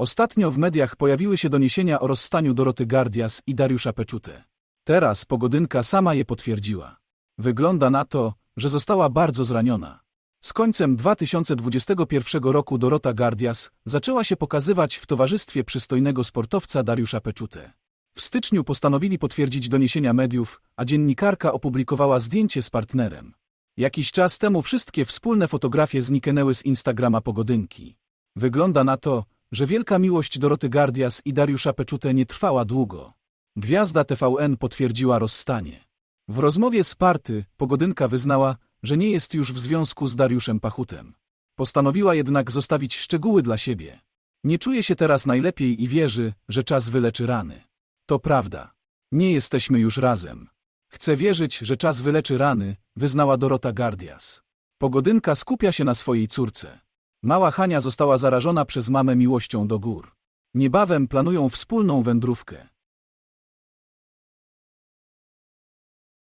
Ostatnio w mediach pojawiły się doniesienia o rozstaniu Doroty Gardias i Dariusza Peczuty. Teraz pogodynka sama je potwierdziła. Wygląda na to, że została bardzo zraniona. Z końcem 2021 roku Dorota Gardias zaczęła się pokazywać w towarzystwie przystojnego sportowca Dariusza Peczuty. W styczniu postanowili potwierdzić doniesienia mediów, a dziennikarka opublikowała zdjęcie z partnerem. Jakiś czas temu wszystkie wspólne fotografie zniknęły z Instagrama pogodynki. Wygląda na to, że wielka miłość Doroty Gardias i Dariusza Peczute nie trwała długo. Gwiazda TVN potwierdziła rozstanie. W rozmowie z Party Pogodynka wyznała, że nie jest już w związku z Dariuszem Pachutem. Postanowiła jednak zostawić szczegóły dla siebie. Nie czuje się teraz najlepiej i wierzy, że czas wyleczy rany. To prawda. Nie jesteśmy już razem. Chcę wierzyć, że czas wyleczy rany, wyznała Dorota Gardias. Pogodynka skupia się na swojej córce. Mała Hania została zarażona przez mamę miłością do gór. Niebawem planują wspólną wędrówkę.